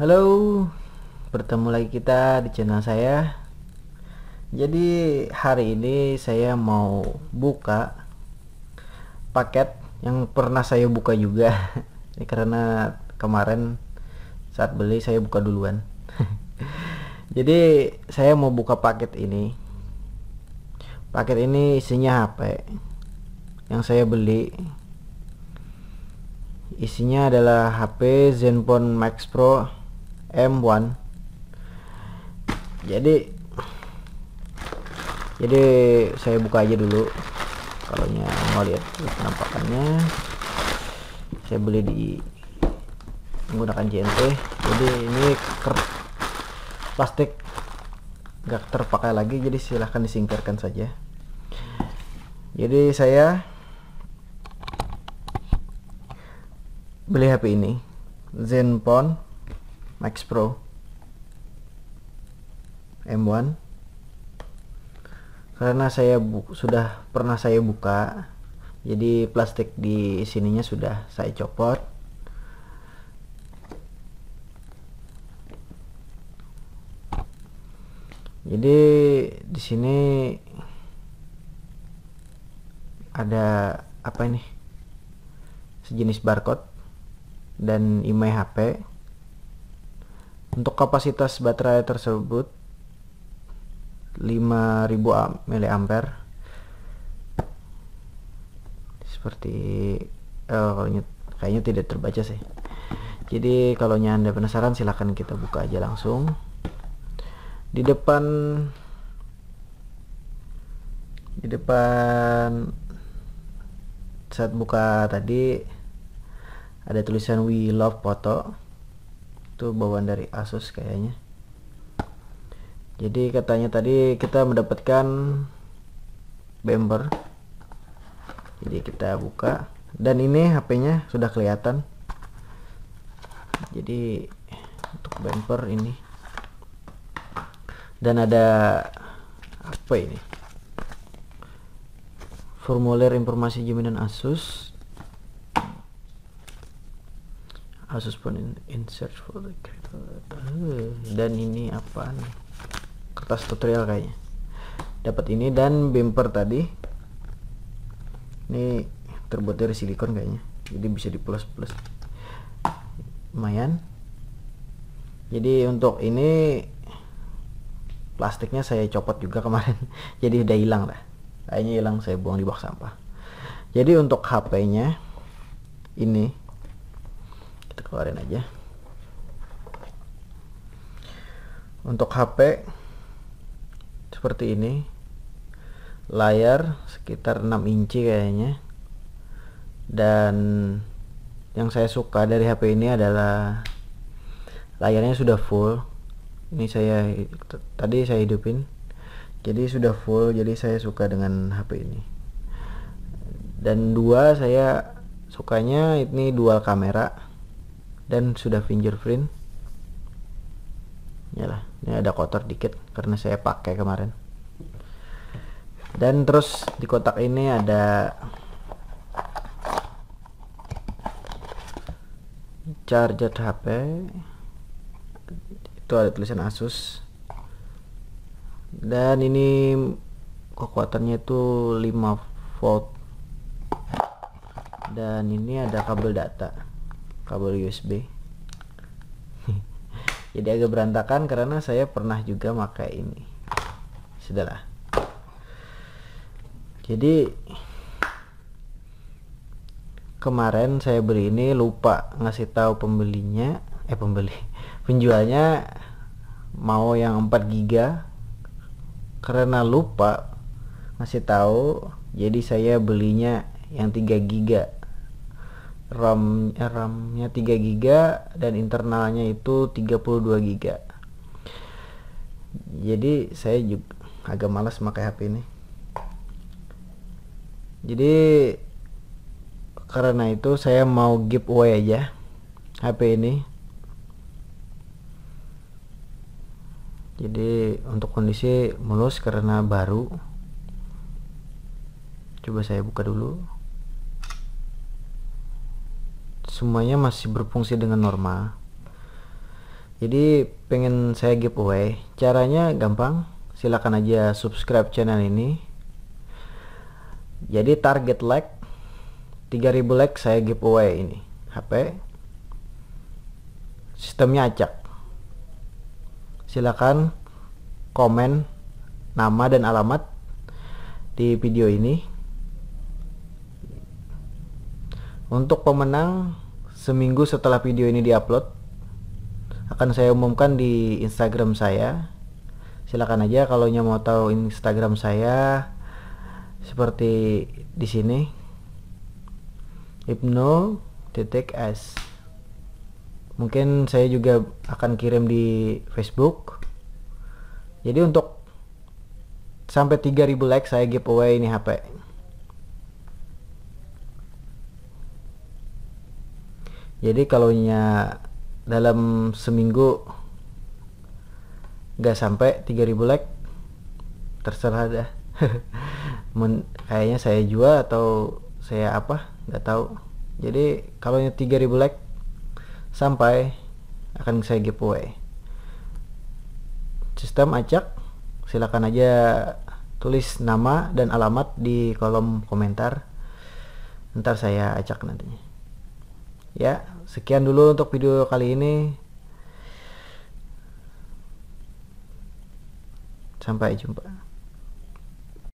Halo, bertemu lagi kita di channel saya. Jadi hari ini saya mau buka paket yang pernah saya buka juga. Ini karena kemarin saat beli saya buka duluan. Jadi saya mau buka paket ini. Paket ini isinya HP yang saya beli isinya adalah HP Zenfone Max Pro M1 jadi jadi saya buka aja dulu kalau mau lihat penampakannya saya beli di menggunakan JNT jadi ini ker, plastik gak terpakai lagi jadi silahkan disingkirkan saja jadi saya beli HP ini Zenfone Max Pro M1 karena saya sudah pernah saya buka jadi plastik di sininya sudah saya copot jadi di sini ada apa ini sejenis barcode dan IMEI HP untuk kapasitas baterai tersebut 5000 mAh seperti oh, kayaknya tidak terbaca sih jadi kalau anda penasaran silahkan kita buka aja langsung di depan di depan saat buka tadi ada tulisan we love foto itu bawaan dari Asus kayaknya jadi katanya tadi kita mendapatkan bumper jadi kita buka dan ini HP-nya sudah kelihatan jadi untuk bumper ini dan ada apa ini formulir informasi jaminan Asus Asus pun in, in search for the uh, dan ini apa nih kertas tutorial kayaknya dapat ini dan bumper tadi ini terbuat dari silikon kayaknya jadi bisa di plus plus lumayan jadi untuk ini plastiknya saya copot juga kemarin jadi udah hilang lah kayaknya hilang saya buang di box sampah jadi untuk HP nya ini kita keluarin aja untuk HP seperti ini layar sekitar 6 inci kayaknya dan yang saya suka dari HP ini adalah layarnya sudah full ini saya tadi saya hidupin jadi sudah full jadi saya suka dengan HP ini dan dua saya sukanya ini dual kamera dan sudah fingerprint Yalah, ini ada kotor dikit karena saya pakai kemarin dan terus di kotak ini ada charger HP itu ada tulisan Asus dan ini kekuatannya itu 5 volt dan ini ada kabel data kabel USB jadi agak berantakan karena saya pernah juga pakai ini sudahlah jadi kemarin saya beli ini lupa ngasih tahu pembelinya eh pembeli penjualnya mau yang 4 giga karena lupa ngasih tahu jadi saya belinya yang 3 giga RAM eh, RAM-nya 3 GB dan internalnya itu 32 GB. Jadi saya juga agak malas pakai HP ini. Jadi karena itu saya mau giveaway aja HP ini. Jadi untuk kondisi mulus karena baru. Coba saya buka dulu semuanya masih berfungsi dengan normal jadi pengen saya giveaway caranya gampang silahkan aja subscribe channel ini jadi target like 3000 like saya giveaway ini HP sistemnya acak silahkan komen nama dan alamat di video ini untuk pemenang seminggu setelah video ini diupload akan saya umumkan di Instagram saya. Silakan aja kalau mau tahu Instagram saya seperti di sini Ibnu titik S. Mungkin saya juga akan kirim di Facebook. Jadi untuk sampai 3000 like saya giveaway ini HP. jadi kalau nya dalam seminggu nggak sampai 3000 like terserah dah Men, kayaknya saya jual atau saya apa nggak tahu jadi kalau nya 3000 like sampai akan saya giveaway sistem acak silakan aja tulis nama dan alamat di kolom komentar ntar saya acak nantinya ya sekian dulu untuk video kali ini sampai jumpa